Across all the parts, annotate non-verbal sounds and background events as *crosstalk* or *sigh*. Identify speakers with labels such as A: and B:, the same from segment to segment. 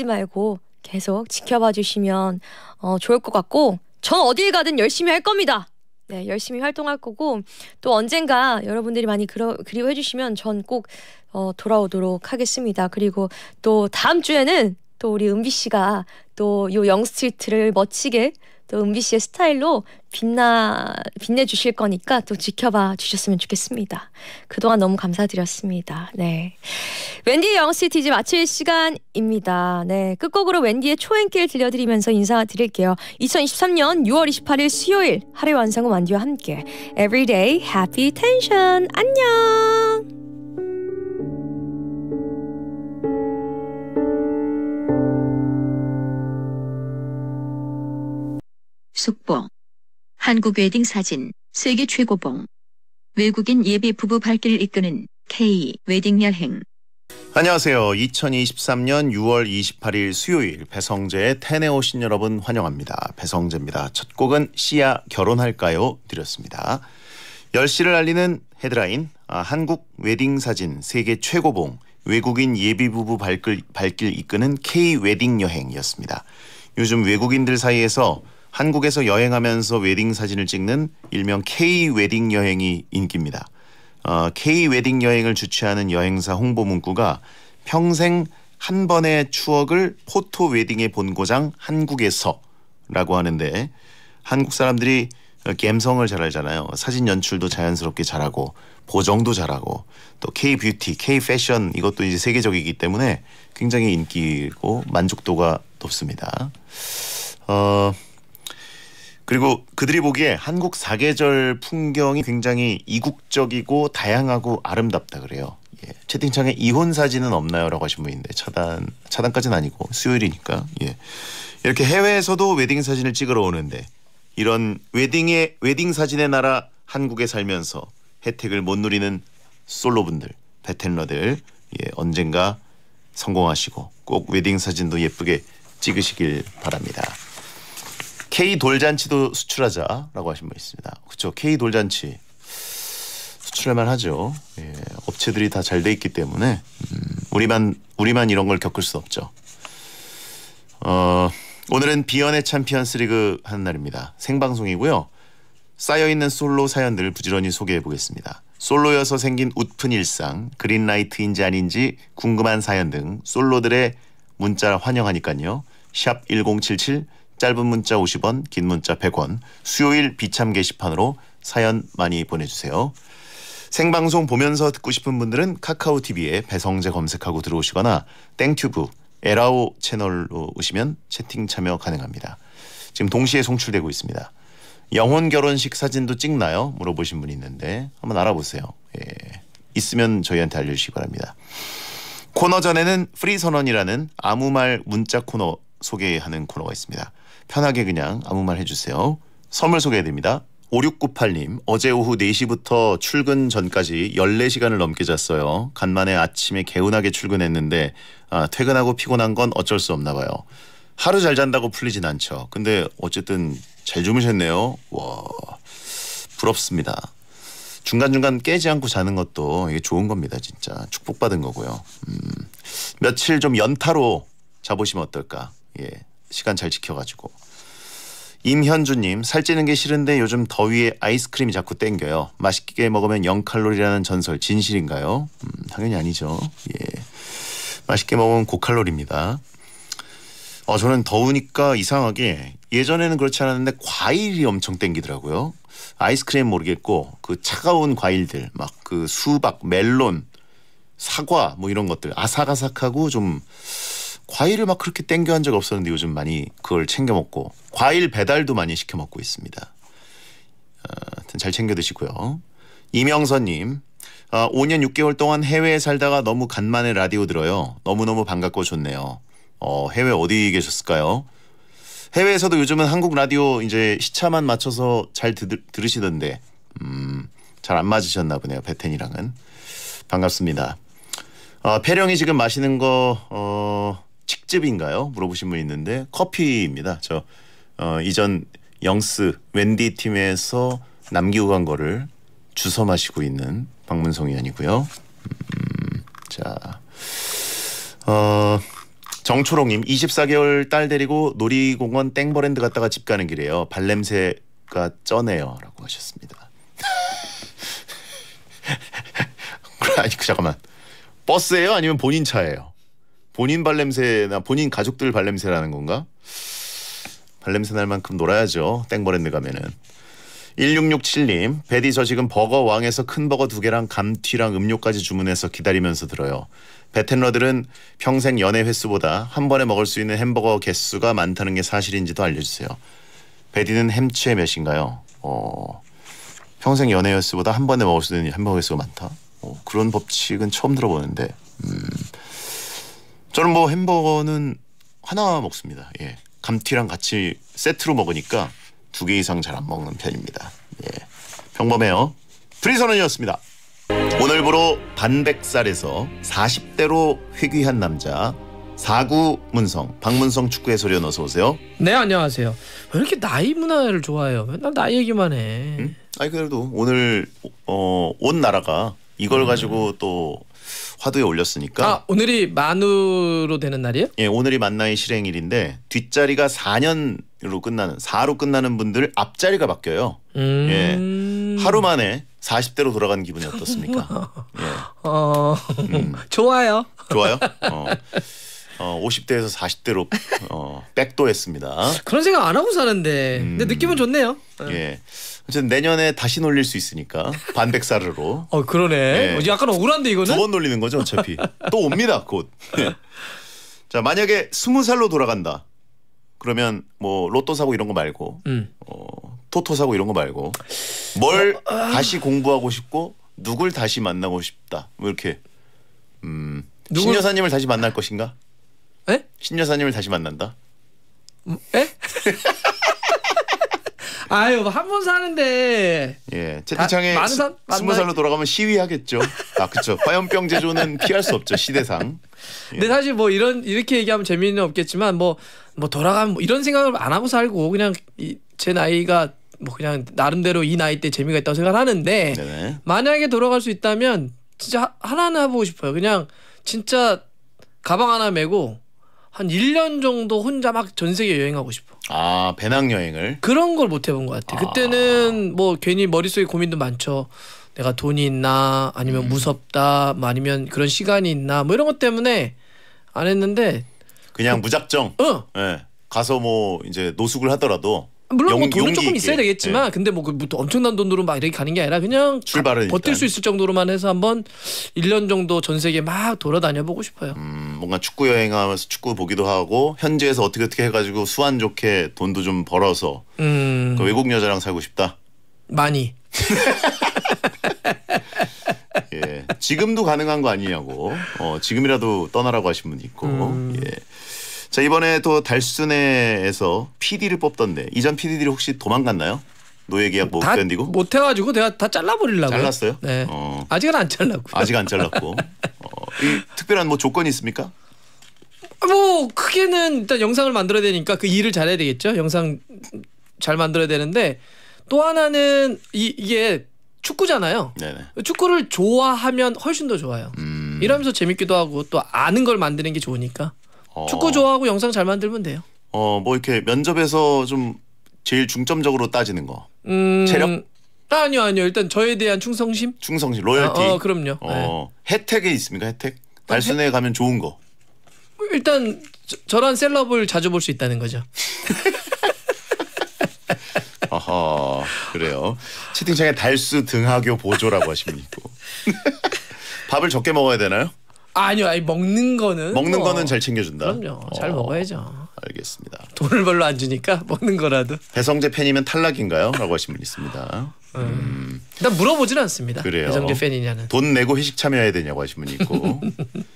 A: 잊지 말고 계속 지켜봐 주시면 어, 좋을 것 같고 전 어딜 가든 열심히 할 겁니다. 네, 열심히 활동할 거고 또 언젠가 여러분들이 많이 그러, 그리워해 주시면 전 꼭 어, 돌아오도록 하겠습니다. 그리고 또 다음 주에는 또 우리 은비 씨가 또 요 영스트리트를 멋지게 또 은비 씨의 스타일로 빛나 빛내 주실 거니까 또 지켜봐 주셨으면 좋겠습니다. 그동안 너무 감사드렸습니다. 네. 웬디의 영스트리트 마칠 시간입니다. 네. 끝곡으로 웬디의 초행길 들려드리면서 인사드릴게요. 2023년 6월 28일 수요일 하루 완성 은 완디와 함께 Everyday Happy Tension 안녕. 숙보 한국 웨딩 사진 세계 최고봉. 외국인 예비 부부 발길 이끄는 K 웨딩 여행.
B: 안녕하세요. 2023년 6월 28일 수요일 배성재의 텐에 오신 여러분 환영합니다. 배성재입니다. 첫 곡은 씨야 결혼할까요? 드렸습니다. 10시를 알리는 헤드라인 아, 한국 웨딩 사진 세계 최고봉 외국인 예비 부부 발길, 발길 이끄는 K 웨딩 여행이었습니다. 요즘 외국인들 사이에서 한국에서 여행하면서 웨딩 사진을 찍는 일명 K 웨딩 여행이 인기입니다. 어, K 웨딩 여행을 주최하는 여행사 홍보 문구가 평생 한 번의 추억을 포토 웨딩의 본고장 한국에서라고 하는데 한국 사람들이 감성을 잘 알잖아요. 사진 연출도 자연스럽게 잘하고 보정도 잘하고 또 K 뷰티, K 패션 이것도 이제 세계적이기 때문에 굉장히 인기고 만족도가 높습니다. 어. 그리고 그들이 보기에 한국 사계절 풍경이 굉장히 이국적이고 다양하고 아름답다 그래요. 예. 채팅창에 이혼 사진은 없나요라고 하신 분인데 차단 차단까지는 아니고 수요일이니까 예. 이렇게 해외에서도 웨딩 사진을 찍으러 오는데 이런 웨딩의 웨딩 사진의 나라 한국에 살면서 혜택을 못 누리는 솔로분들 베텐러들 예, 언젠가 성공하시고 꼭 웨딩 사진도 예쁘게 찍으시길 바랍니다. K 돌잔치도 수출하자라고 하신 분 있습니다. 그렇죠. K 돌잔치 수출할만 하죠. 예, 업체들이 다 잘 돼 있기 때문에 음, 우리만 우리만 이런 걸 겪을 수 없죠. 어, 오늘은 비연의 챔피언스리그 하는 날입니다. 생방송이고요. 쌓여 있는 솔로 사연들을 부지런히 소개해 보겠습니다. 솔로여서 생긴 웃픈 일상, 그린라이트인지 아닌지 궁금한 사연 등 솔로들의 문자 환영하니까요. 샵1077 짧은 문자 50원, 긴 문자 100원, 수요일 비참 게시판으로 사연 많이 보내주세요. 생방송 보면서 듣고 싶은 분들은 카카오 TV에 배성재 검색하고 들어오시거나 땡튜브 에라오 채널로 오시면 채팅 참여 가능합니다. 지금 동시에 송출되고 있습니다. 영혼 결혼식 사진도 찍나요? 물어보신 분이 있는데 한번 알아보세요. 예. 있으면 저희한테 알려주시기 바랍니다. 코너 전에는 프리 선언이라는 아무 말 문자 코너 소개하는 코너가 있습니다. 편하게 그냥 아무 말 해주세요. 선물 소개해드립니다. 5698님, 어제 오후 4시부터 출근 전까지 14시간을 넘게 잤어요. 간만에 아침에 개운하게 출근했는데 아, 퇴근하고 피곤한 건 어쩔 수 없나 봐요. 하루 잘 잔다고 풀리진 않죠. 근데 어쨌든 잘 주무셨네요. 와, 부럽습니다. 중간중간 깨지 않고 자는 것도 이게 좋은 겁니다. 진짜 축복받은 거고요. 음, 며칠 좀 연타로 자보시면 어떨까. 예, 시간 잘 지켜가지고 임현주님 살찌는 게 싫은데 요즘 더위에 아이스크림이 자꾸 땡겨요. 맛있게 먹으면 0칼로리라는 전설 진실인가요? 음, 당연히 아니죠. 예, 맛있게 먹으면 고칼로리입니다. 어, 저는 더우니까 이상하게 예전에는 그렇지 않았는데 과일이 엄청 땡기더라고요. 아이스크림 모르겠고 그 차가운 과일들 막 그 수박, 멜론, 사과 뭐 이런 것들 아삭아삭하고 좀 과일을 막 그렇게 땡겨 한 적 없었는데 요즘 많이 그걸 챙겨 먹고 과일 배달도 많이 시켜 먹고 있습니다. 어, 하여튼 잘 챙겨 드시고요. 이명선님. 아, 5년 6개월 동안 해외에 살다가 너무 간만에 라디오 들어요. 너무너무 반갑고 좋네요. 어, 해외 어디 계셨을까요? 해외에서도 요즘은 한국 라디오 이제 시차만 맞춰서 잘 들, 으시던데 음, 잘 안 맞으셨나 보네요. 베텐이랑은. 반갑습니다. 아, 폐령이 지금 마시는 거, 어, 직즙인가요? 물어보신 분 있는데 커피입니다. 저 어, 이전 영스 웬디 팀에서 남기고 간 거를 주워 마시고 있는 박문성 의원이고요. 음, 자, 어, 정초롱님 24개월 딸 데리고 놀이공원 땡버랜드 갔다가 집 가는 길이에요. 발냄새가 쩌네요라고 하셨습니다. *laughs* 아니 그 잠깐만 버스예요? 아니면 본인 차예요? 본인 발냄새나 본인 가족들 발냄새라는 건가? 발냄새 날 만큼 놀아야죠. 땡버랜드 가면은. 1667님, 베디 저 지금 버거 왕에서 큰 버거 두 개랑 감튀랑 음료까지 주문해서 기다리면서 들어요. 베텐러들은 평생 연애 횟수보다 한 번에 먹을 수 있는 햄버거 개수가 많다는 게 사실인지도 알려주세요. 베디는 햄치의 몇인가요? 어, 평생 연애 횟수보다 한 번에 먹을 수 있는 햄버거 개수가 많다. 어, 그런 법칙은 처음 들어보는데. 음. 저는 뭐 햄버거는 하나 먹습니다. 예. 감튀랑 같이 세트로 먹으니까 두 개 이상 잘 안 먹는 편입니다. 예. 평범해요. 프리선언이었습니다. 오늘부로 반백살에서 40대로 회귀한 남자 사구 문성 박문성 축구 해설위원 어서 오세요.
C: 네 안녕하세요. 왜 이렇게 나이 문화를 좋아해요? 맨날 나이 얘기만 해. 음?
B: 아니 그래도 오늘 어, 온 나라가 이걸 음. 가지고 또 화두에 올렸으니까 아,
C: 오늘이 만우로 되는 날이에요?
B: 예, 오늘이 만나의 실행일인데 뒷자리가 4년으로 끝나는 4로 끝나는 분들 앞자리가 바뀌어요.
C: 예. 음...
B: 예. 하루 만에 40대로 돌아간 기분이 어떻습니까? *laughs*
C: 예. 어... 음. 좋아요.
B: 좋아요? 어. 어, 50대에서 40대로 어, 백도했습니다.
C: 그런 생각 안 하고 사는데 근데 음. 느낌은 좋네요. 예. 예. 어쨌든 내년에 다시 놀릴
B: 수 있으니까 반백사르로.
C: 어 그러네. 예. 어, 약간
B: 억울한데 이거는. 두 번 놀리는 거죠 어차피. 또 옵니다 곧. 예. 자 만약에 스무 살로 돌아간다. 그러면 뭐 로또 사고 이런 거 말고 음. 어, 토토 사고 이런 거 말고 뭘 어, 아. 다시 공부하고 싶고 누굴 다시 만나고 싶다 뭐 이렇게 음, 신여사님을 다시 만날 것인가? 에? 신 여사님을 다시 만난다. 음, *laughs*
C: 아유 뭐 한번 사는데
B: 예 채팅창에 다, 스무 살로 돌아가면 시위하겠죠 아 그쵸 화염병 제조는 피할 수 없죠 시대상
C: 예. 근데 사실 뭐 이런 이렇게 얘기하면 재미는 없겠지만 뭐뭐 뭐 돌아가면 뭐 이런 생각을 안 하고 살고 그냥 이, 제 나이가 뭐 그냥 나름대로 이 나이 때 재미가 있다고 생각하는데 네네. 만약에 돌아갈 수 있다면 진짜 하나는 해보고 싶어요 그냥 진짜 가방 하나 메고 한 1년 정도 혼자 막 전 세계 여행하고 싶어. 아, 배낭 여행을. 그런 걸 못 해본 것 같아. 아. 그때는 뭐 괜히 머릿속에 고민도 많죠. 내가 돈이 있나 아니면 음. 무섭다 뭐 아니면 그런 시간이 있나 뭐 이런 것 때문에 안 했는데
B: 그냥 그, 무작정 어. 예. 가서 뭐 이제 노숙을 하더라도
C: 물론 용, 뭐 돈은 조금 있게. 있어야 되겠지만 네. 근데 뭐, 그, 뭐 엄청난 돈으로 막 이렇게 가는 게 아니라 그냥 출발을 버틸 일단. 수 있을 정도로만 해서 한번 1년 정도 전 세계 막 돌아다녀 보고 싶어요. 음,
B: 뭔가 축구 여행하면서 축구 보기도 하고 현지에서 어떻게 어떻게 해가지고 수완 좋게 돈도 좀 벌어서
C: 음... 그
B: 외국 여자랑 살고 싶다.
C: 많이. *laughs*
B: 예, 지금도 가능한 거 아니냐고. 어, 지금이라도 떠나라고 하신 분이 있고.
C: 음... 예.
B: 자 이번에 또 달순회에서 PD를 뽑던데 이전 PD들이 혹시 도망갔나요? 노예 계약 못 뭐, 견디고 못 해가지고 내가 다 잘라버리려고 잘랐어요?
C: 네. 어.
B: 아직은 안 잘랐고 아직 안 잘랐고 *laughs* 어, 특별한 뭐 조건이 있습니까?
C: 뭐 크게는 일단 영상을 만들어야 되니까 그 일을 잘해야 되겠죠. 영상 잘 만들어야 되는데 또 하나는 이, 이게 축구잖아요. 네네. 축구를 좋아하면 훨씬 더 좋아요. 음. 이러면서 재밌기도 하고 또 아는 걸 만드는 게 좋으니까. 어. 축구 좋아하고 영상 잘 만들면 돼요.
B: 어, 뭐 이렇게 면접에서 좀 제일 중점적으로 따지는 거.
C: 음... 체력? 아니요, 아니요. 일단 저에 대한 충성심? 충성심, 로열티. 아, 어, 그럼요. 어,
B: 네. 혜택이 있습니까? 혜택? 어, 달순에 해... 가면 좋은 거.
C: 일단 저, 저런 셀럽을 자주 볼 수 있다는 거죠.
B: *laughs* 아하, 그래요. 채팅창에 달수 등하교 보조라고 하시면 있고. *laughs* *laughs* 밥을 적게 먹어야 되나요?
C: 아니요, 아니 먹는 거는 먹는 뭐, 거는 잘 챙겨준다. 그럼요, 잘 어, 먹어야죠.
B: 알겠습니다. 돈을 별로 안 주니까 *laughs* 먹는 거라도. 배성재 팬이면 탈락인가요?라고 하신 분 있습니다. 음.
C: 음. 일단 물어보진 않습니다. 그래요. 배성재 팬이냐는.
B: 돈 내고 회식 참여해야 되냐고 하신 분 있고. *laughs*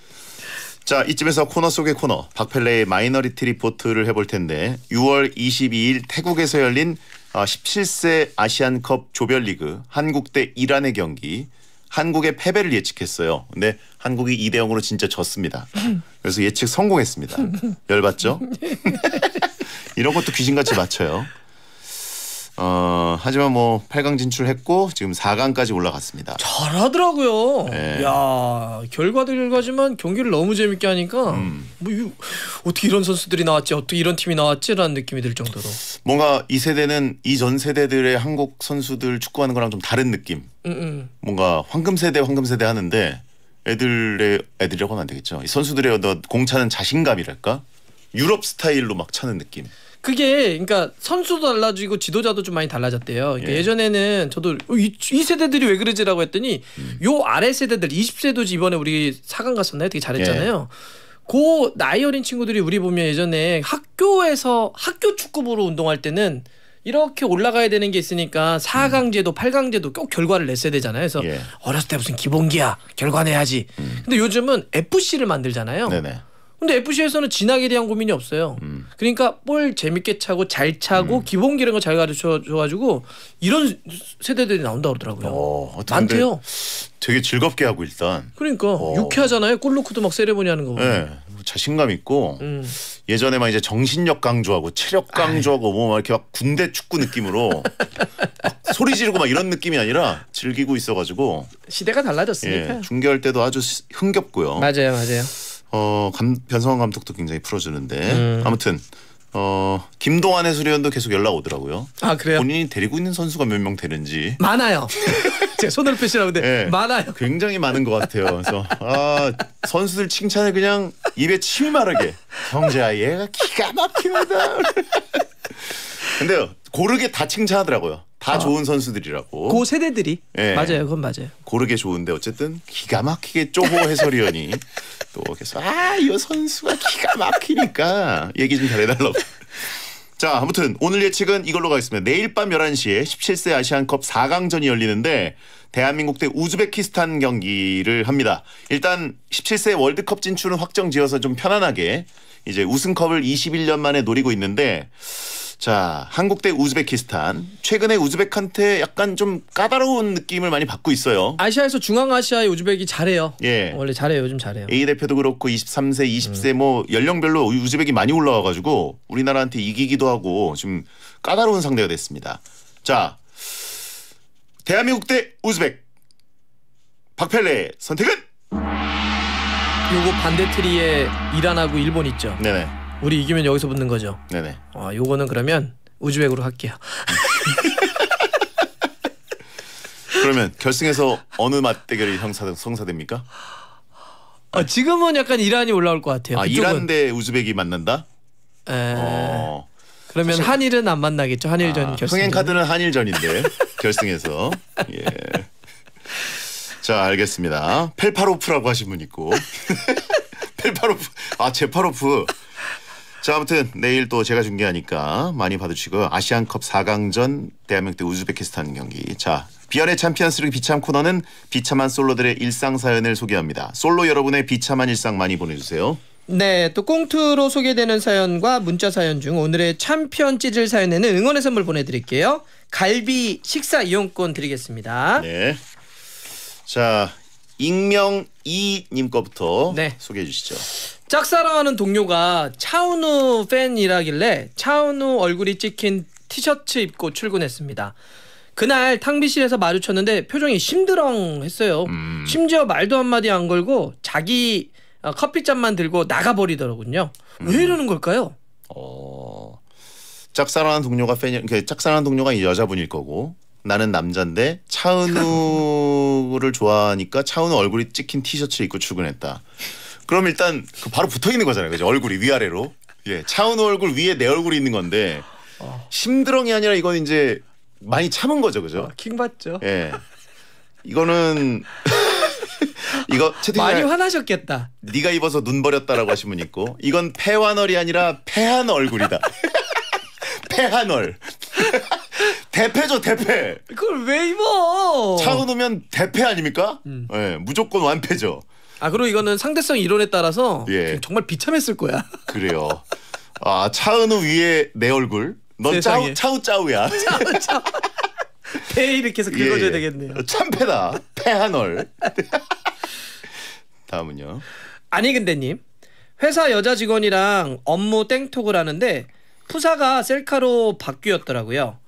B: 자 이쯤에서 코너 속의 코너 박펠레의 마이너리티 리포트를 해볼 텐데 6월 22일 태국에서 열린 17세 아, 아시안컵 조별리그 한국 대 이란의 경기 한국의 패배를 예측했어요. 근데 한국이 2대 0으로 진짜 졌습니다. 그래서 예측 성공했습니다. 열받죠? *laughs* 이런 것도 귀신같이 맞춰요. 어, 하지만 뭐 8강 진출했고 지금 4강까지 올라갔습니다.
C: 잘하더라고요. 네. 예.
B: 야결과들
C: 결과지만 경기를 너무 재밌게 하니까 음. 뭐 이, 어떻게 이런 선수들이 나왔지 어떻게 이런 팀이 나왔지라는 느낌이 들 정도로
B: 뭔가 이 세대는 이 전 세대들의 한국 선수들 축구하는 거랑 좀 다른 느낌. 음, 음. 뭔가 황금 세대 황금 세대 하는데 애들의 애들이라고 하면 안 되겠죠. 이 선수들의 어떤 공차는 자신감이랄까 유럽 스타일로 막 차는 느낌.
C: 그게 그러니까 선수도 달라지고 지도자도 좀 많이 달라졌대요. 그러니까 예. 전에는 저도 어, 이, 이, 세대들이 왜 그러지라고 했더니 음. 요 아래 세대들 20세도 이번에 우리 사강 갔었나요? 되게 잘했잖아요. 예. 그 나이 어린 친구들이 우리 보면 예전에 학교에서 학교 축구부로 운동할 때는 이렇게 올라가야 되는 게 있으니까 4강제도 음. 8강제도 꼭 결과를 냈어야 되잖아요. 그래서 예. 어렸을 때 무슨 기본기야 결과 내야지. 음. 근데 요즘은 FC를 만들잖아요. 네네. 근데 FC에서는 진학에 대한 고민이 없어요. 음. 그러니까 볼 재밌게 차고 잘 차고 음. 기본 기량을 잘 가르쳐 줘가지고 이런 세대들이 나온다 그러더라고요. 어, 많대요.
B: 되게 즐겁게 하고 일단.
C: 그러니까 어. 유쾌하잖아요. 골넣크도막 세레모니 하는 거보 네.
B: 뭐 자신감 있고 음. 예전에 막 이제 정신력 강조하고 체력 강조하고 뭐막 이렇게 막 군대 축구 느낌으로 *laughs* 소리 지르고 막 이런 느낌이 아니라 즐기고 있어가지고
C: 시대가 달라졌으니까 예,
B: 중계할 때도 아주 흥겹고요. 맞아요, 맞아요. 어, 감, 변성환 감독도 굉장히 풀어주는데 음. 아무튼 어, 김동환 해수위원도 계속 연락 오더라고요. 아 그래요? 본인이 데리고 있는 선수가 몇 명 되는지 많아요. *laughs* 제 손으로 표시하는데 네, 많아요. 굉장히 많은 것 같아요. 그래서 아 선수들 칭찬을 그냥 입에 침이 마르게 형제야 얘가
C: 기가 막히다.
B: 근데요 고르게 다 칭찬하더라고요. 다 어. 좋은 선수들이라고. 그 세대들이 예. 맞아요. 그건 맞아요. 고르게 좋은데 어쨌든 기가 막히게 쪼보 해설위원이 *laughs* 또 계속 아이 선수가 기가 막히니까 얘기 좀 잘해달라고. 자 아무튼 오늘 예측은 이걸로 가겠습니다. 내일 밤 11시에 17세 아시안컵 4강전이 열리는데 대한민국 대 우즈베키스탄 경기를 합니다. 일단 17세 월드컵 진출은 확정 지어서 좀 편안하게 이제 우승컵을 21년 만에 노리고 있는데 자, 한국 대 우즈베키스탄. 최근에 우즈벡한테 약간 좀 까다로운 느낌을 많이 받고 있어요.
C: 아시아에서 중앙아시아의 우즈벡이 잘해요. 예. 어, 원래 잘해요. 요즘 잘해요.
B: A 대표도 그렇고 23세, 20세 음. 뭐 연령별로 우즈벡이 많이 올라와 가지고 우리나라한테 이기기도 하고 지금 까다로운 상대가 됐습니다. 자.
C: 대한민국 대 우즈벡. 박펠레 선택은 요거 반대 트리에 이란하고 일본 있죠. 네네. 우리 이기면 여기서 붙는 거죠. 네네. 어, 요거는 그러면 우즈벡으로 할게요.
B: *laughs* 그러면 결승에서 어느 맞대결이 형사, 성사됩니까?
C: 어, 지금은 약간 이란이 올라올 것 같아요. 아, 그쪽은. 이란
B: 대 우즈벡이 만난다? 에...
C: 어. 그러면 사실... 한일은 안 만나겠죠. 한일전 아, 결승. 흥행 카드는
B: 한일전인데 *laughs* 결승에서. 예. 자, 알겠습니다. 펠파로프라고 하신 분 있고. 펠파로프. *laughs* 아, 제파로프. 자 아무튼 내일 또 제가 중계하니까 많이 봐주시고요. 아시안컵 4강전 대한민국 대 우즈베키스탄 경기. 자 비열의 챔피언스리그 비참 코너는 비참한 솔로들의 일상 사연을 소개합니다. 솔로 여러분의 비참한 일상 많이 보내주세요.
C: 네, 또 꽁트로 소개되는 사연과 문자 사연 중 오늘의 참언 찌질 사연에는 응원의 선물 보내드릴게요. 갈비 식사 이용권 드리겠습니다.
B: 네. 자,
C: 익명
B: 이님 거부터 네. 소개해 주시죠.
C: 짝사랑하는 동료가 차은우 팬이라길래 차은우 얼굴이 찍힌 티셔츠 입고 출근했습니다. 그날 탕비실에서 마주쳤는데 표정이 심드렁했어요. 음. 심지어 말도 한마디 안 걸고 자기 어, 커피잔만 들고 나가버리더군요. 음. 왜 이러는 걸까요?
B: 어... 짝사랑하는 동료가 팬이 그 짝사랑하는 동료가 여자분일 거고 나는 남잔데 차은우를 좋아하니까 차은우 얼굴이 찍힌 티셔츠 입고 출근했다. 그럼 일단 그 바로 붙어 있는 거잖아요. 그죠? 얼굴이 위아래로. 예. 차은우 얼굴 위에 내 얼굴이 있는 건데 어. 심드렁이 아니라 이건 이제 많이 참은 거죠. 그죠? 어,
C: 킹 받죠.
B: 예. 이거는 *laughs* 이거 채팅 많이 화나셨겠다. 네가 입어서 눈 버렸다라고 하신 분 있고 이건 폐환얼이 아니라 폐한 얼굴이다. *laughs* 폐한 얼. 대패죠 대패. 그걸 왜 입어? 차은우면 대패 아닙니까?
C: 음. 네, 무조건 완패죠. 아 그리고 이거는 상대성 이론에 따라서 예. 정말 비참했을 거야. 그래요.
B: 아 차은우 위에 내 얼굴. 넌 짜우 차우 짜우야. *laughs* 차우
C: 차우. 패 이렇게 해서 긁어줘야 예. 되겠네요. 참패다. 패한얼. *laughs* 다음은요. 아니 근데님 회사 여자 직원이랑 업무 땡톡을 하는데 푸사가 셀카로 바뀌었더라고요.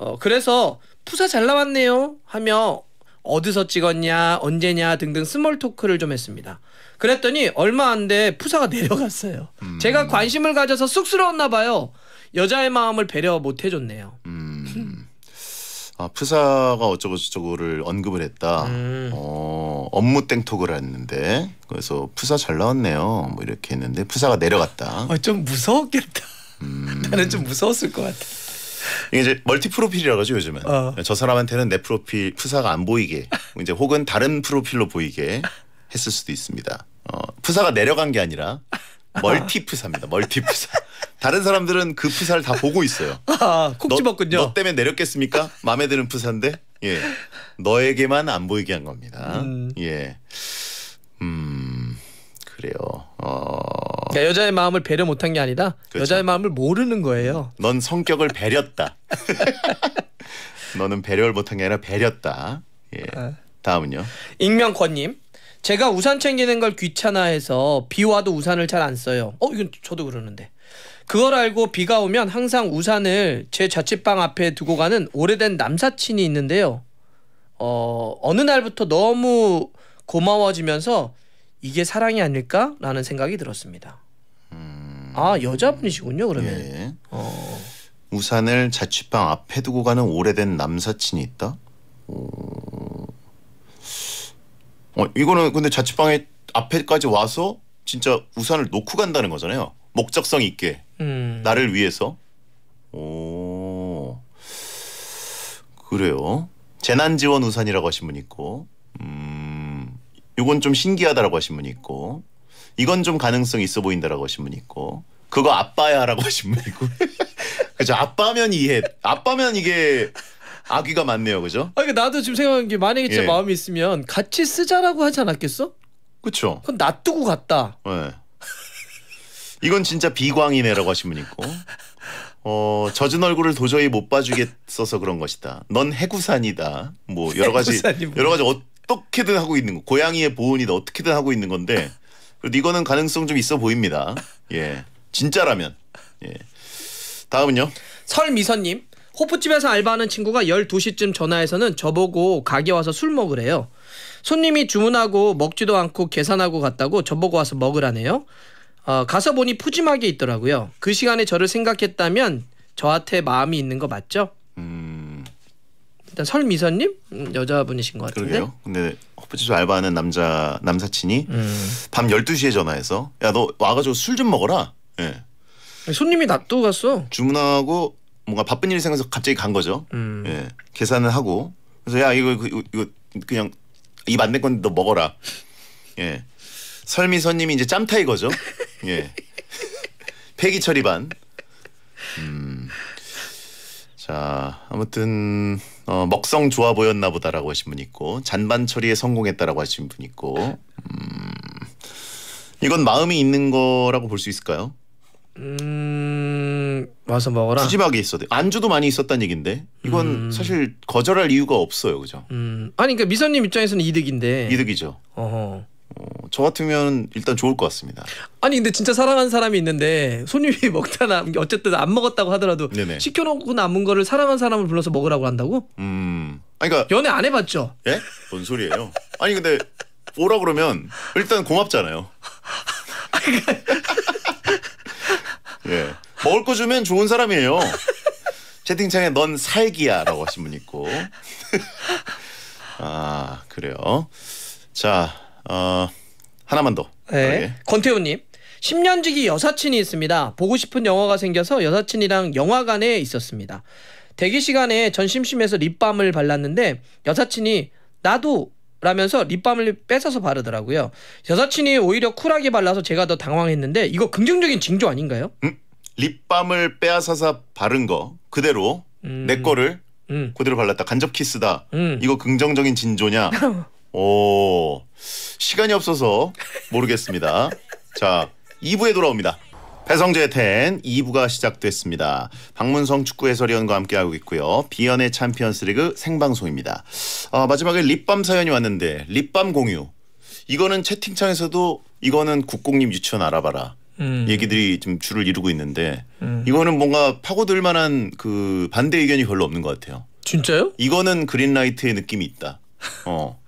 C: 어, 그래서 푸사 잘 나왔네요 하며 어디서 찍었냐 언제냐 등등 스몰 토크를 좀 했습니다. 그랬더니 얼마 안 돼 푸사가 *laughs* 내려갔어요. 음. 제가 관심을 가져서 쑥스러웠나 봐요. 여자의 마음을 배려 못 해줬네요.
A: 음.
B: 아, 푸사가 어쩌고저쩌고를 언급을 했다. 음. 어, 업무 땡톡을 했는데 그래서 푸사 잘 나왔네요. 뭐 이렇게 했는데 푸사가 내려갔다.
C: 아, 좀 무서웠겠다.
B: 음. 나는 좀 무서웠을 것 같아. 이게 이제 멀티 프로필이라고 하죠 요즘은. 어. 네, 저 사람한테는 내 프로필 프사가 안 보이게 이제 혹은 다른 프로필로 보이게 했을 수도 있습니다. 어, 프사가 내려간 게 아니라 멀티 프사입니다. 멀티 프사. 다른 사람들은 그 프사를 다 보고 있어요. 아, 콕 집었군요. 너, 너 때문에 내렸겠습니까? 마음에 드는 프사인데. 예. 너에게만 안 보이게 한 겁니다. 음. 예. 음.
C: 그래요. 어... 그러니까 여자의 마음을 배려 못한 게 아니라 그렇죠. 여자의 마음을 모르는 거예요. 넌 성격을 배렸다.
B: *laughs* 너는 배려를 못한 게 아니라 배렸다. 예. 아. 다음은요.
C: 익명권님. 제가 우산 챙기는 걸 귀찮아해서 비 와도 우산을 잘 안 써요. 어 이건 저도 그러는데. 그걸 알고 비가 오면 항상 우산을 제 자취방 앞에 두고 가는 오래된 남사친이 있는데요. 어 어느 날부터 너무 고마워지면서 이게 사랑이 아닐까라는 생각이 들었습니다. 음... 아 여자분이시군요 그러면. 예. 어...
B: 우산을 자취방 앞에 두고 가는 오래된 남사친이 있다. 어... 어 이거는 근데 자취방에 앞에까지 와서 진짜 우산을 놓고 간다는 거잖아요. 목적성 있게 음... 나를 위해서. 오 그래요. 재난지원 우산이라고 하신 분 있고. 음... 이건좀 신기하다라고 하신 분이 있고 이건 좀가능성 있어 보인다라고 하신 분이 있고 그거 아빠야라고 *laughs* 하신 분이 있고 *laughs* 그죠 아빠면 이해 아빠면 이게 아귀가 많네요 그죠
C: 아그러 나도 지금 생각한 게 만약에 진짜 예. 마음이 있으면 같이 쓰자라고 하지 않았겠어 그쵸 그건 놔두고 갔다
B: 네. 이건 진짜 비광이네라고 하신 분이 있고 어 젖은 얼굴을 도저히 못 봐주겠어서 그런 것이다. 넌 해구산이다. 뭐 여러 가지 여러 가지 어, 어떻게든 하고 있는 거. 고양이의 보은이다 어떻게든 하고 있는 건데 그래도 이거는 가능성 좀 있어 보입니다. 예, 진짜라면.
C: 예. 다음은요. 설미선님. 호프집에서 알바하는 친구가 12시쯤 전화해서는 저보고 가게 와서 술 먹으래요. 손님이 주문하고 먹지도 않고 계산하고 갔다고 저보고 와서 먹으라네요. 어, 가서 보니 푸짐하게 있더라고요. 그 시간에 저를 생각했다면 저한테 마음이 있는 거 맞죠? 음. 일단 설미선님 음, 여자분이신 것 같은데. 그러게요.
B: 근데 호프집에서 알바하는 남자 남사친이 음. 밤 12시에 전화해서 야 너 와가지고 술 좀 먹어라. 예. 손님이 놔두고 갔어. 주문하고 뭔가 바쁜 일이 생겨서 갑자기 간 거죠. 음. 예. 계산을 하고 그래서 야 이거 이거, 이거 그냥 입안될 건데 너 먹어라. 예. 설미선님이 이제 짬타이거죠. 예. *laughs* 폐기 처리 반. 음. 자 아무튼 어, 먹성 좋아 보였나 보다라고 하신 분 있고 잔반 처리에 성공했다라고 하신 분 있고 음, 이건 마음이 있는 거라고 볼 수 있을까요?
C: 음 와서 먹어라.
B: 푸짐하게 있어도 안주도 많이 있었단 얘긴데
C: 이건 음. 사실
B: 거절할 이유가 없어요, 그죠?
C: 음 아니 그러니까 미선님 입장에서는 이득인데 이득이죠. 어허. 어, 저 같으면 일단 좋을 것 같습니다. 아니 근데 진짜 사랑하는 사람이 있는데 손님이 *laughs* 먹다 남 어쨌든 안 먹었다고 하더라도 네네. 시켜놓고 남은 거를 사랑하는 사람을 불러서 먹으라고 한다고?
B: 음,
C: 그러니까 연애 안 해봤죠?
B: 예? 뭔 소리예요? 아니 근데 오라 그러면 일단 고맙잖아요. *laughs* 그러니까 *laughs* 예, 먹을 거 주면 좋은 사람이에요. 채팅창에 넌 살기야라고 하신 분 있고. 아 그래요. 자. 어, 하나만 더.
C: 네. 예. 권태우님. 10년지기 여사친이 있습니다. 보고 싶은 영화가 생겨서 여사친이랑 영화관에 있었습니다. 대기 시간에 전 심심해서 립밤을 발랐는데 여사친이 나도 라면서 립밤을 뺏어서 바르더라고요. 여사친이 오히려 쿨하게 발라서 제가 더 당황했는데 이거 긍정적인 징조 아닌가요? 음?
B: 립밤을 빼앗아서 바른 거 그대로 음... 내 거를 음. 그대로 발랐다 간접 키스다. 음. 이거 긍정적인 징조냐 *laughs* 오 시간이 없어서 모르겠습니다. 자 2부에 돌아옵니다. 배성재 텐 2부가 시작됐습니다. 박문성 축구 해설위원과 함께하고 있고요. 비연의 챔피언스리그 생방송입니다. 아, 마지막에 립밤 사연이 왔는데 립밤 공유. 이거는 채팅창에서도 이거는 국공립 유치원 알아봐라. 음. 얘기들이 좀 줄을 이루고 있는데 음. 이거는 뭔가 파고들 만한 그 반대 의견이 별로 없는 것 같아요. 진짜요? 이거는 그린라이트의 느낌이 있다. 어.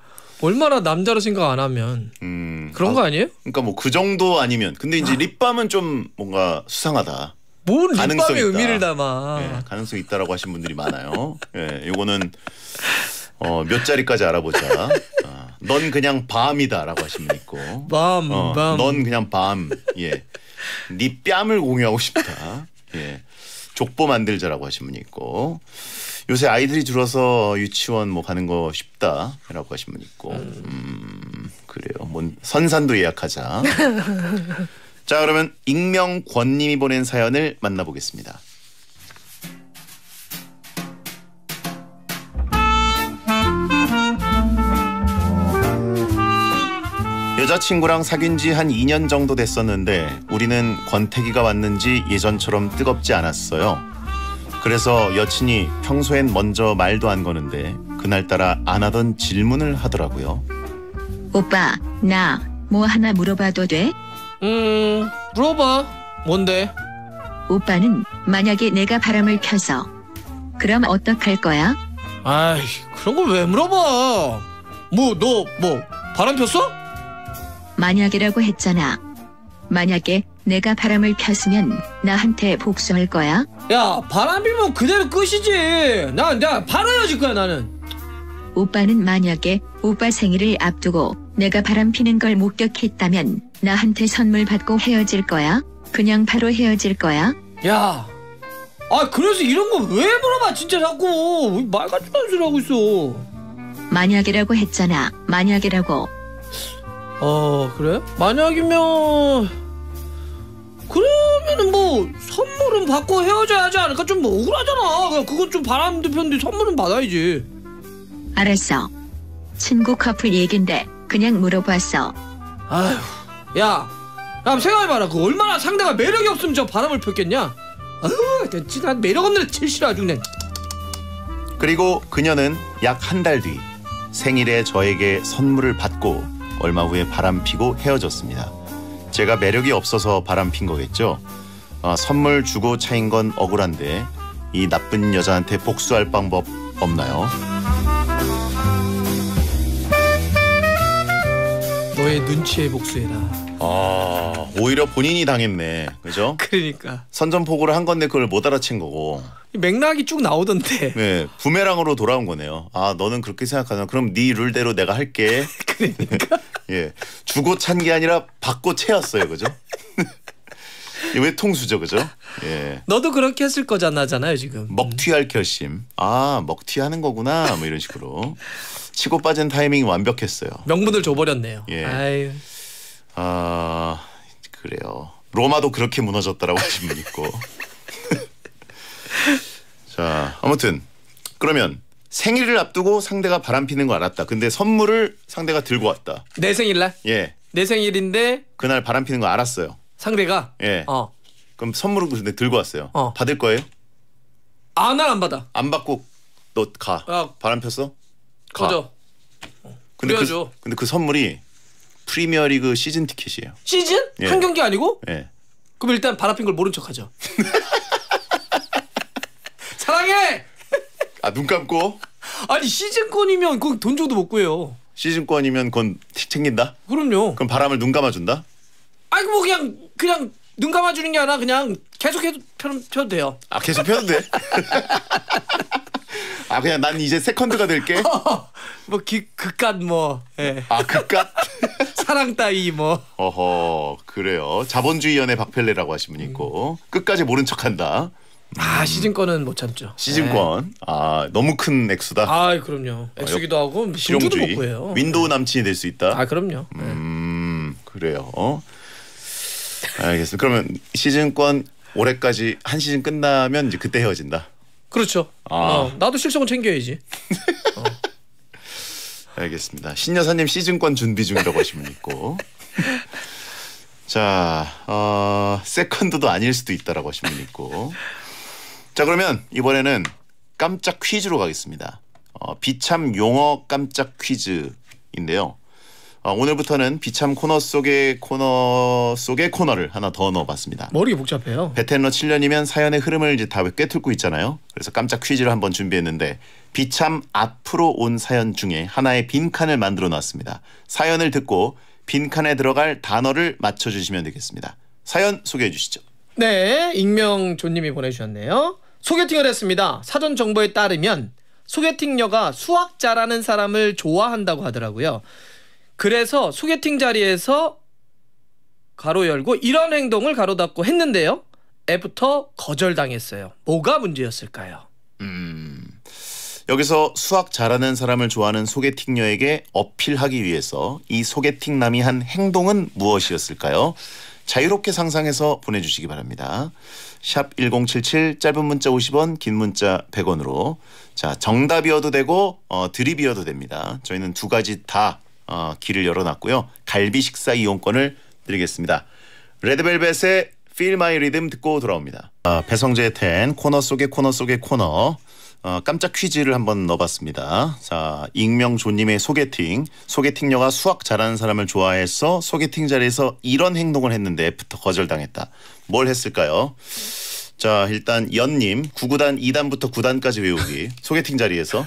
C: 얼마나 남자로 생각 안 하면
B: 음, 그런 아, 거 아니에요? 그러니까 뭐 그 정도 아니면 근데 이제 아. 립밤은 좀 뭔가 수상하다.
C: 뭔 립밤의 의미를 담아? 예,
B: 가능성 있다라고 하신 분들이 많아요. 예, 요거는 어, 몇 자리까지 알아보자. 아, 넌 그냥 밤이다라고 하신 분 있고. 밤, 어, 밤. 넌 그냥 밤. 예. 네 뺨을 공유하고 싶다. 예. 족보 만들자라고 하신 분이 있고 요새 아이들이 줄어서 유치원 뭐 가는 거 쉽다라고 하신 분이 있고 음, 그래요. 뭔 선산도 예약하자. *laughs* 자 그러면 익명권님이 보낸 사연을 만나보겠습니다. 여자친구랑 사귄 지 한 2년 정도 됐었는데 우리는 권태기가 왔는지 예전처럼 뜨겁지 않았어요. 그래서 여친이 평소엔 먼저 말도 안 거는데 그날따라 안 하던 질문을 하더라고요.
A: 오빠, 나 뭐 하나 물어봐도 돼? 음, 물어봐. 뭔데? 오빠는 만약에 내가 바람을 펴서 그럼 어떡할 거야?
C: 아이, 그런 걸 왜 물어봐? 뭐, 너, 뭐, 바람 폈어?
A: 만약이라고 했잖아. 만약에 내가 바람을 폈으면 나한테 복수할 거야?
C: 야 바람 빌면 뭐 그대로 끝이지. 나 내가 바로 헤어질 거야 나는.
A: 오빠는 만약에 오빠 생일을 앞두고 내가 바람 피는 걸 목격했다면 나한테 선물 받고 헤어질 거야? 그냥 바로 헤어질 거야?
C: 야, 아 그래서 이런 거 왜 물어봐 진짜 자꾸 말 같은 소리 하고 있어.
A: 만약이라고 했잖아. 만약이라고.
C: 어 그래?
A: 만약이면 그러면은 뭐
C: 선물은 받고 헤어져야 하지 않을까? 좀 억울하잖아. 뭐 그건좀 바람 도편데 선물은 받아야지.
A: 알았어. 친구 커플 얘긴데 그냥 물어봤어.
C: 아휴, 야, 야 생각해봐라. 그 얼마나 상대가 매력이 없으면 저 바람을 폈겠냐? 아휴, 진짜 난 매력 없는 칠 싫어 아주 그냥. 그리고 그녀는
B: 약 한 달 뒤 생일에 저에게 선물을 받고 얼마 후에 바람 피고 헤어졌습니다. 제가 매력이 없어서 바람 핀 거겠죠. 아, 선물 주고 차인 건 억울한데 이 나쁜 여자한테 복수할 방법 없나요?
C: 너의 눈치에 복수해라.
B: 아 오히려 본인이 당했네, 그죠? *laughs*
C: 그러니까.
B: 선전포고를 한 건데 그걸 못 알아챈 거고.
C: 맥락이 쭉 나오던데.
B: *laughs* 네, 부메랑으로 돌아온 거네요. 아, 너는 그렇게 생각하나? 그럼 네 룰대로 내가 할게. *laughs* 그러니까. *laughs* 예, 주고 찬 게 아니라 받고 채웠어요, 그죠? 왜 통수죠, 그죠? 예.
C: 너도 그렇게 했을 거잖아잖아요, 지금.
B: 먹튀할 결심. 아, 먹튀하는 거구나, 뭐 이런 식으로. 치고 빠진 타이밍 완벽했어요.
C: 명분을 줘버렸네요. 예. 아유.
B: 아, 그래요. 로마도 그렇게 무너졌다라고 하신 분 있고. 자, 아무튼 그러면 생일을 앞두고 상대가 바람피는 거 알았다. 근데 선물을 상대가 들고 왔다. 내 생일날? 예. 내 생일인데 그날 바람피는 거 알았어요. 상대가? 예. 어. 그럼 선물을 근데 들고 왔어요. 어. 받을 거예요? 아, 난안 받아. 안 받고 너 가. 아. 바람폈어? 가. 꺼져. 근데 죠 그, 근데 그 선물이 프리미어리그 시즌 티켓이에요.
C: 시즌? 예. 한 경기 아니고? 예. 그럼 일단 바람핀 걸 모른 척하죠. *laughs* 당해.
B: 아눈 감고. 아니 시즌권이면 그돈 줘도 못 구해요. 시즌권이면 그건 챙긴다. 그럼요. 그럼 바람을 눈 감아준다.
C: 아니 뭐 그냥 그냥 눈 감아주는 게 아니라 그냥 계속 해도 펴, 도 돼요.
B: 아 계속 펴도 돼? 아 그냥 난 이제 세컨드가 될게. *laughs* 뭐 기, 극갓 뭐. 예. 아 극갓? *laughs* 사랑 따위 뭐. 어허 그래요. 자본주의 연애 박펠레라고 하신 분 있고 끝까지 모른 척한다.
C: 아 음. 시즌권은 못 참죠. 시즌권
B: 네. 아 너무 큰 액수다. 아
C: 그럼요. 아, 액수기도 하고 뭐 실용주도 못 구해요.
B: 윈도우 네. 남친이 될 수 있다. 아 그럼요. 네. 음 그래요. 어? 알겠습니다. 그러면 시즌권 올해까지 한 시즌 끝나면 이제 그때 헤어진다. 그렇죠. 아. 어,
C: 나도 실성은 챙겨야지. *laughs* 어.
B: 알겠습니다. 신여사님 시즌권 준비 중이라고 하시면 있고. *laughs* 자, 어, 세컨드도 아닐 수도 있다라고 하시면 있고. 자 그러면 이번에는 깜짝 퀴즈로 가겠습니다. 어, 비참 용어 깜짝 퀴즈인데요. 어, 오늘부터는 비참 코너 속의 코너 속의 코너를 하나 더 넣어봤습니다. 머리 복잡해요. 베테너 7년이면 사연의 흐름을 이제 다 꿰뚫고 있잖아요. 그래서 깜짝 퀴즈를 한번 준비했는데 비참 앞으로 온 사연 중에 하나의 빈칸을 만들어 놨습니다. 사연을 듣고 빈칸에 들어갈 단어를 맞춰주시면 되겠습니다. 사연 소개해 주시죠.
C: 네, 익명 조님이 보내주셨네요. 소개팅을 했습니다. 사전 정보에 따르면 소개팅녀가 수학 잘하는 사람을 좋아한다고 하더라고요. 그래서 소개팅 자리에서 가로 열고 이런 행동을 가로 닫고 했는데요. 애부터 거절당했어요. 뭐가 문제였을까요? 음. 여기서 수학
B: 잘하는 사람을 좋아하는 소개팅녀에게 어필하기 위해서
C: 이 소개팅남이 한
B: 행동은 무엇이었을까요? 자유롭게 상상해서 보내주시기 바랍니다. 샵1077 짧은 문자 50원 긴 문자 100원으로 자 정답이어도 되고 어, 드립이어도 됩니다. 저희는 두 가지 다 어, 길을 열어놨고요. 갈비 식사 이용권을 드리겠습니다. 레드벨벳의 Feel My Rhythm 듣고 돌아옵니다. 아, 배성재의 텐 코너 속의 코너 속의 코너 어, 깜짝 퀴즈를 한번 넣어봤습니다. 자, 익명 조님의 소개팅. 소개팅녀가 수학 잘하는 사람을 좋아해서 소개팅 자리에서 이런 행동을 했는데 부터 거절당했다. 뭘 했을까요? 자, 일단 연님 9구단 2단부터 9단까지 외우기. 소개팅 자리에서.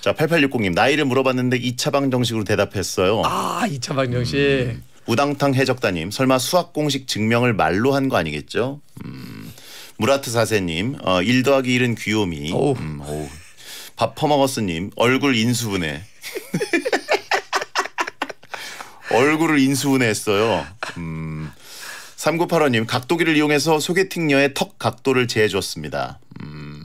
B: 자, 8860님 나이를 물어봤는데 2차 방정식으로 대답했어요.
C: 아, 2차 방정식.
B: 음. 우당탕 해적다님 설마 수학 공식 증명을 말로 한 거 아니겠죠? 음. 무라트 사세님 어, 1 더하기 1은 귀요미. 오. 음, 오. 밥 퍼먹었으님 얼굴 인수분해. *laughs* 얼굴을 인수분해했어요. 음. 3985님 각도기를 이용해서 소개팅녀의 턱 각도를 재해줬습니다. 음,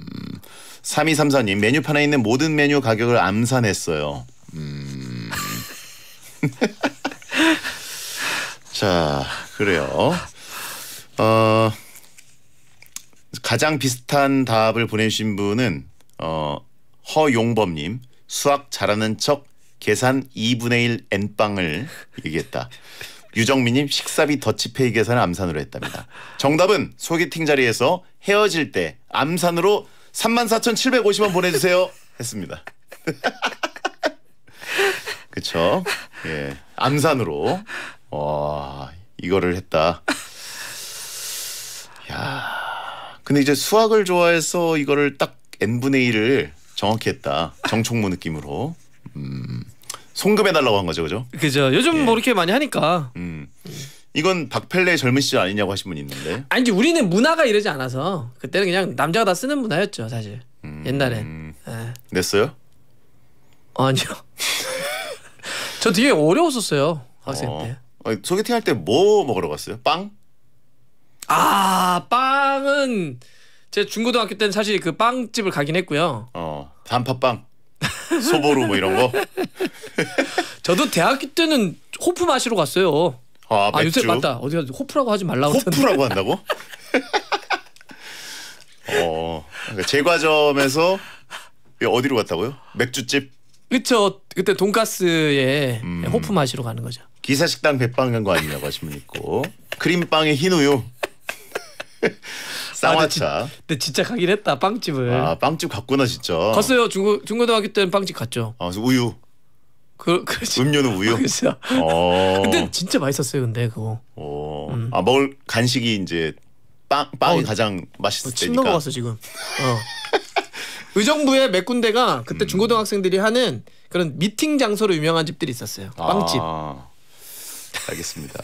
B: 3234님 메뉴판에 있는 모든 메뉴 가격을 암산했어요. 음. *laughs* 자 그래요. 어, 가장 비슷한 답을 보내주신 분은 어, 허용범님 수학 잘하는 척 계산 2분의 1 n빵을 얘기했다. 유정민님 식사비 더치페이 계산을 암산으로 했답니다. 정답은 소개팅 자리에서 헤어질 때 암산으로 34,750원 보내주세요 했습니다. *laughs* 그쵸? 예. 암산으로. 와, 이거를 했다. 야 근데 이제 수학을 좋아해서 이거를 딱 n분의 1을 정확히 했다. 정총무 느낌으로. 음. 송금해달라고 한 거죠, 그죠?
C: 그죠. 요즘 뭐 예. 뭐 이렇게 많이 하니까. 음.
B: 이건 박펠레의 젊은 시절 아니냐고 하신 분이 있는데.
C: 아니지 우리는 문화가 이러지 않아서 그때는 그냥 남자가 다 쓰는 문화였죠 사실 음... 옛날엔.
B: 네. 냈어요?
C: 어, 아니요. *laughs* 저 되게 어려웠었어요 학생 어. 때.
B: 아니, 소개팅 할 때 뭐 먹으러 갔어요? 빵?
C: 아 빵은 제 중고등학교 때는 사실 그 빵집을 가긴 했고요. 어 단팥빵, 소보루 뭐 이런 거. *laughs* 저도 대학교 때는 호프 마시러 갔어요. 아, 아 요새 맞다. 어디가 호프라고 하지 말라고. 호프라고 한다고?
B: *laughs* 어, 그러니까 제과점에서 어디로 갔다고요?
C: 맥주집? 그쵸. 그때 돈가스에 음. 호프 마시러 가는 거죠.
B: 기사식당 배빵 간 거 아니냐고 하신 분 있고 크림빵에 흰 우유. 쌍화차. 아, 근데, 지, 근데, 진짜 가긴 했다 빵집을. 아 빵집 갔구나 진짜. 갔어요
C: 중고 중고등학교 때는 빵집 갔죠.
B: 아 우유. 그, 그렇지. 음료는 우유. 진짜. *laughs* 어. 근데
C: 진짜 맛있었어요. 근데 그거.
B: 어. 음. 아 먹을 간식이 이제 빵 빵이 어, 가장 맛있을 어, 때니까. 넘어갔어
C: 지금. 어. *laughs* 의정부에 몇 군데가 그때 음. 중고등학생들이 하는 그런 미팅 장소로 유명한 집들이 있었어요. 빵집.
B: 아, 알겠습니다. *laughs*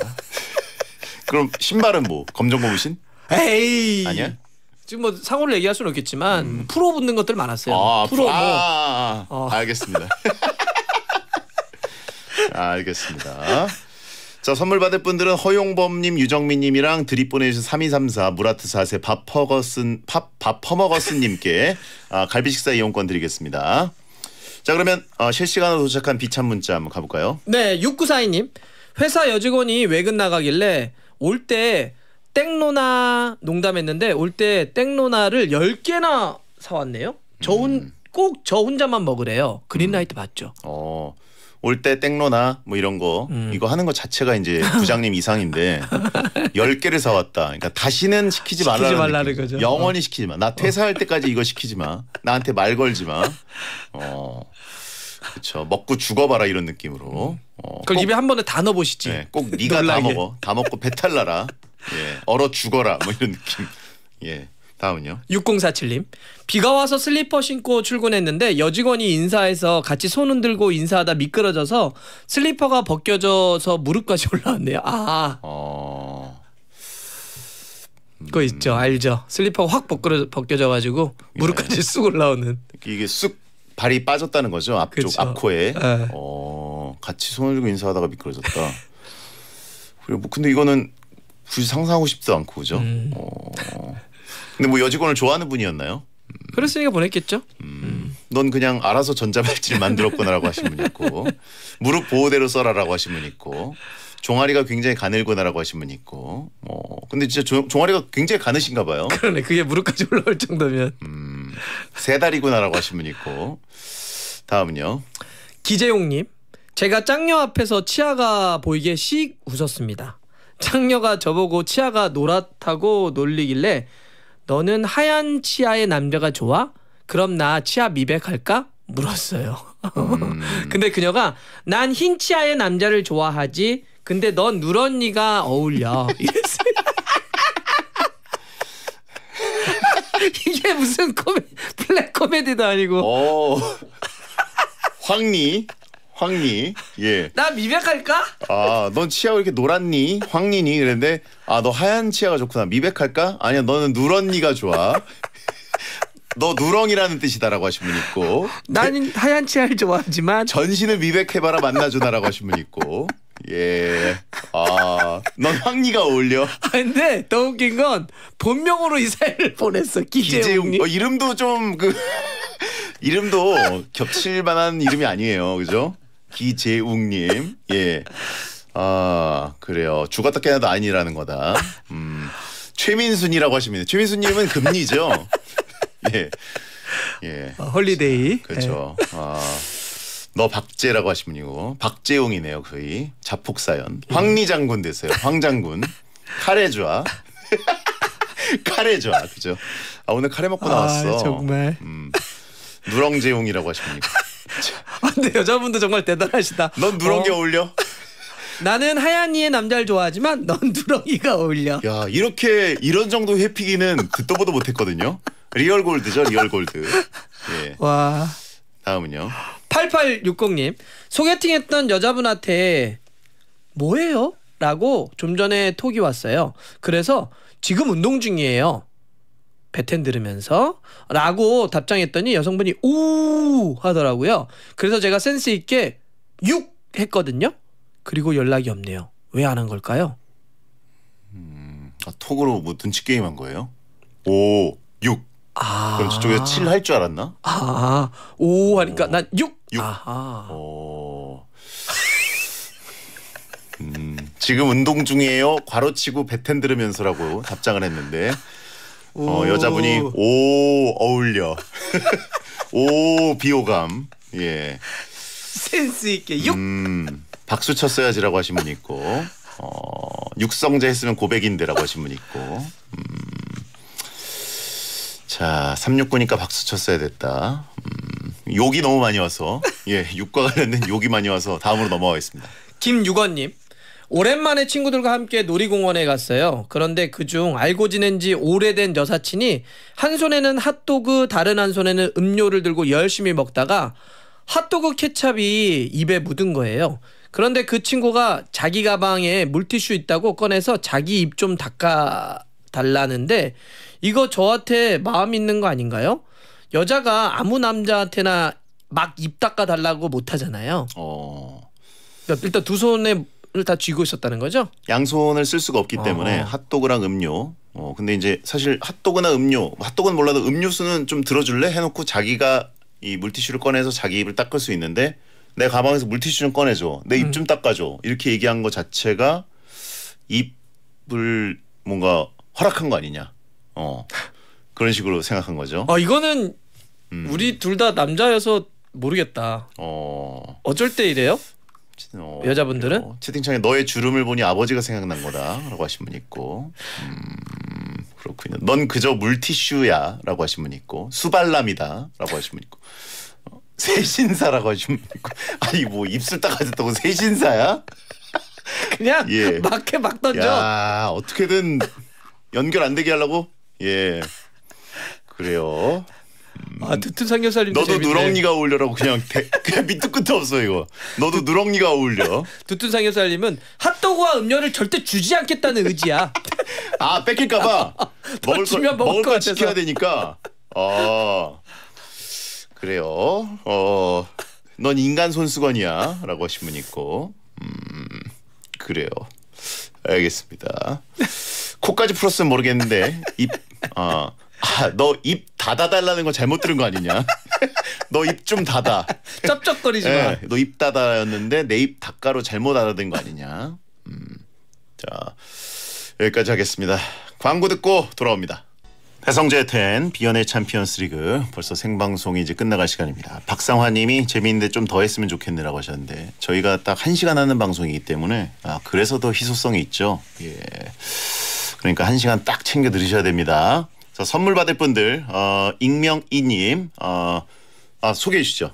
B: 그럼 신발은 뭐 검정 고무신?
C: 에이 아니야? 지금 뭐 상호를 얘기할 수는 없겠지만 음. 프로 붙는 것들 많았어요. 아, 프로 아, 뭐. 아,
B: 아, 아. 어. 알겠습니다. 알겠습니다. 자 선물 받을 분들은 허용범님, 유정민님이랑 드립 보내주신 3234 무라트 사세밥 퍼거슨 밥 퍼머거슨님께 아, 갈비 식사 이용권 드리겠습니다. 자 그러면 어, 실시간으로 도착한 비참 문자 한번 가볼까요?
C: 네, 6942님 회사 여직원이 외근 나가길래 올 때 땡로나 농담했는데 올 때 땡로나를 10개나 사왔네요. 저 혼, 음. 꼭저 혼자만 먹으래요.
B: 그린라이트 음. 맞죠? 어. 올때 땡로나 뭐 이런 거 음. 이거 하는 것 자체가 이제 부장님 이상인데 1 *laughs* 0개를 사왔다. 그러니까 다시는 시키지, 시키지 말라는 거죠. 영원히 어. 시키지 마. 나 퇴사할 때까지 이거 시키지 마. 나한테 말 걸지 마. *laughs* 어. 그렇죠. 먹고 죽어봐라 이런 느낌으로. 음. 어, 그걸 꼭, 입에 한 번에 다 넣어보시지. 네, 꼭 네가 놀라게. 다 먹어. 다 먹고 배탈 나라. 예, 얼어 죽어라 뭐 이런 느낌. 예. 다음은요.
C: 6047님. 비가 와서 슬리퍼 신고 출근했는데 여직원이 인사해서 같이 손 흔들고 인사하다 미끄러져서 슬리퍼가 벗겨져서 무릎까지 *laughs* 올라왔네요. 아. 어... 음. 그거 음... 있죠. 알죠. 슬리퍼 확벗겨 벗겨져 가지고 예. 무릎까지 네. 쑥 올라오는. 이게 쑥 발이 빠졌다는 거죠. 앞쪽 그쵸. 앞코에.
B: 네. 어, 같이 손을 들고 인사하다가 미끄러졌다. 그리고 뭐 근데 이거는 굳이 상상하고 싶지도 않고 그죠? 음. 어... 근데 뭐 여직원을 좋아하는 분이었나요? 그랬으니까 보냈겠죠. 음, 넌 그냥 알아서 전자발찌를 만들었구나라고 하신 분 있고 무릎 보호대로 써라라고 하신 분 있고 종아리가 굉장히 가늘구나라고 하신 분 있고 뭐 근데 진짜 조, 종아리가 굉장히 가느신가 봐요.
C: 그러네 그게 무릎까지 올라올 정도면 음,
B: 세 다리구나라고 하신 분 있고
C: 다음은요. 기재용님 제가 짱녀 앞에서 치아가 보이게 씩 웃었습니다. 짱녀가 저보고 치아가 노랗다고 놀리길래 너는 하얀 치아의 남자가 좋아? 그럼 나 치아 미백할까? 물었어요. 음. *laughs* 근데 그녀가 난 흰 치아의 남자를 좋아하지. 근데 넌 누런니가 어울려. *laughs* 이랬어요. *laughs* 이게 무슨 코미, 블랙 코미디도 아니고. 어.
B: 황니 황리. 예.
C: 나 미백할까?
B: 아, 넌 치아가 이렇게 노랗니? 황리니? 그랬데 아, 너 하얀 치아가 좋구나. 미백할까? 아니야, 너는 누런니가 좋아. *laughs* 너 누렁이라는 뜻이다라고 하신 분 있고.
C: 나는 네. 하얀 치아를 좋아하지만
B: 전신을 미백해봐라 만나주나라고 하신 분 있고. 예. 아, 넌 황리가 어울려. 아, 근데 더 웃긴 건 본명으로 이사연 보냈어. 기재웅 어, 이름도 좀 그. *laughs* 이름도 겹칠 만한 이름이 아니에요. 그죠? 기재웅님. 예. 아 그래요. 죽었다 깨나도 아니라는 거다. 음. 최민순이라고 하십니다. 최민순님은 금리죠. *laughs* 예. 예. 어, 홀리데이. 그렇죠. 네. 아. 너 박재라고 하신 분이고 박재용이네요 거의 자폭사연 황리장군 되세요 황장군 카레좌 *laughs* 카레좌 그죠 아 오늘 카레 먹고 아, 나왔어 아, 정말 음, 누렁재용이라고
C: 하십니까 근데 여자분도 정말 대단하시다. 넌 누런 게 어. 어울려? *laughs* 나는 하얀이의 남자를 좋아하지만 넌 누렁이가 어울려. 야 이렇게 이런 정도 회피기는
B: 듣도 보도 못했거든요. 리얼 골드죠 리얼 골드.
C: 예. 와. 다음은요. 8860님 소개팅했던 여자분한테 뭐예요? 라고 좀 전에 톡이 왔어요. 그래서 지금 운동 중이에요. 배텐 들으면서 라고 답장했더니 여성분이 우 하더라고요. 그래서 제가 센스 있게 6 했거든요. 그리고 연락이 없네요. 왜 안 한 걸까요?
B: 음, 아, 톡으로 뭐 눈치 게임 한 거예요? 5, 6.
C: 아. 그럼 저쪽에서 7 할 줄 알았나? 아, 5 아, 하니까 오. 난 6. 6. 아하. 어.
B: 음, 지금 운동 중이에요. 과로치고 배 텐 들으면서라고 답장을 했는데 어, 여자분이 오 어울려 *laughs* 오 비호감 예
C: 센스 있게 육
B: 음, 박수 쳤어야지라고 하신 분 있고 어, 육성제 했으면 고백인데라고 하신 분 있고 음, 자 369니까 박수 쳤어야 됐다 음, 욕이 너무
C: 많이 와서 예 육과 관련된 욕이 많이 와서 다음으로 넘어가겠습니다 김유건님 오랜만에 친구들과 함께 놀이공원에 갔어요. 그런데 그 중 알고 지낸 지 오래된 여사친이 한 손에는 핫도그, 다른 한 손에는 음료를 들고 열심히 먹다가 핫도그 케찹이 입에 묻은 거예요. 그런데 그 친구가 자기 가방에 물티슈 있다고 꺼내서 자기 입 좀 닦아 달라는데 이거 저한테 마음 있는 거 아닌가요? 여자가 아무 남자한테나 막 입 닦아 달라고 못 하잖아요. 어. 그러니까 일단 두 손에 다 쥐고 있었다는 거죠?
B: 양손을 쓸 수가 없기 아. 때문에 아. 핫도그랑 음료. 어 근데 이제 사실 핫도그나 음료, 핫도그는 몰라도 음료수는 좀 들어줄래 해놓고 자기가 이 물티슈를 꺼내서 자기 입을 닦을 수 있는데 내 가방에서 물티슈 좀 꺼내줘, 내 입좀 음. 닦아줘 이렇게 얘기한 것 자체가 입을 뭔가 허락한 거 아니냐? 어 그런 식으로 생각한 거죠.
C: 아 이거는 음. 우리 둘 다 남자여서 모르겠다. 어 어쩔 때 이래요? 어, 여자분들은 어, 채팅창에 너의
B: 주름을 보니 아버지가 생각난 거다라고 하신 분 있고 음, 그렇군요. 넌 그저 물티슈야라고 하신 분 있고 수발람이다라고 하신 분 있고 어, 새신사라고 하신 분 있고 아니 뭐 입술 딱아줬다고 새신사야? 그냥 예. 막해 막 던져. 야, 어떻게든 연결 안 되게 하려고 예 그래요. 아 두툼 음. 삼겹살님 너도 재밌네. 누렁니가 어울려라고 그냥 대, 그냥 밑도 끝도 없어 이거. 너도 누렁니가 어울려. 듣은 *laughs* 삼겹살님은 핫도그와 음료를 절대 주지 않겠다는 의지야. 아 뺏길까봐 *laughs* 먹을 거 먹을, 먹 지켜야 되니까. 아, 어 그래요. 어넌 인간 손수건이야라고 하신 분 있고. 음 그래요. 알겠습니다. 코까지 풀었으면 모르겠는데 입 어. 아, 너 입 닫아달라는 거 잘못 들은 거 아니냐? *laughs* 너 입 좀 닫아.
C: 쩝쩝거리지 마. 네,
B: 예, 너입 닫아였는데 내입 닫가로 잘못 알아든 거 아니냐? 음, 자 여기까지 하겠습니다. 광고 듣고 돌아옵니다. 배성재 텐 비연의 챔피언스리그 벌써 생방송이 이제 끝나갈 시간입니다. 박상화님이 재미있는데 좀 더 했으면 좋겠네라고 하셨는데 저희가 딱한 시간 하는 방송이기 때문에 아 그래서 더 희소성이 있죠. 예. 그러니까 한 시간 딱 챙겨 들으셔야 됩니다. 자, 선물 받을 분들 어, 익명이님 어, 아, 소개해 주시죠.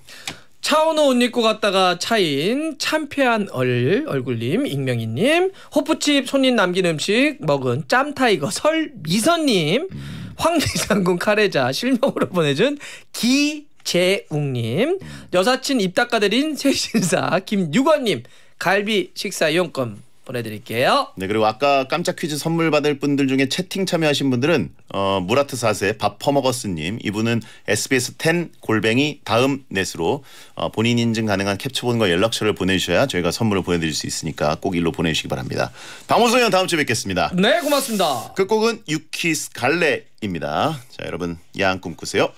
C: 차은우 옷 입고 갔다가 차인 참패한 얼 얼굴님 익명이님 호프집 손님 남긴 음식 먹은 짬타이거 설 미선님 음. 황미상군 카레자 실명으로 *laughs* 보내준 기재웅님 여사친 입 닦아드린 세신사 김유건님 갈비 식사 이용권 보내드릴게요.
B: 네 그리고 아까 깜짝 퀴즈 선물 받을 분들 중에 채팅 참여하신 분들은 어, 무라트 사세 밥 퍼먹었스님 이분은 SBS 10 골뱅이 다음 넷으로 어, 본인 인증 가능한 캡처본과 연락처를 보내주셔야 저희가 선물을 보내드릴 수 있으니까 꼭 일로 보내주시기 바랍니다. 방원소연 다음 주에 뵙겠습니다.
C: 네 고맙습니다.
B: 끝곡은 유키스 갈래입니다. 자 여러분 야한 꿈 꾸세요.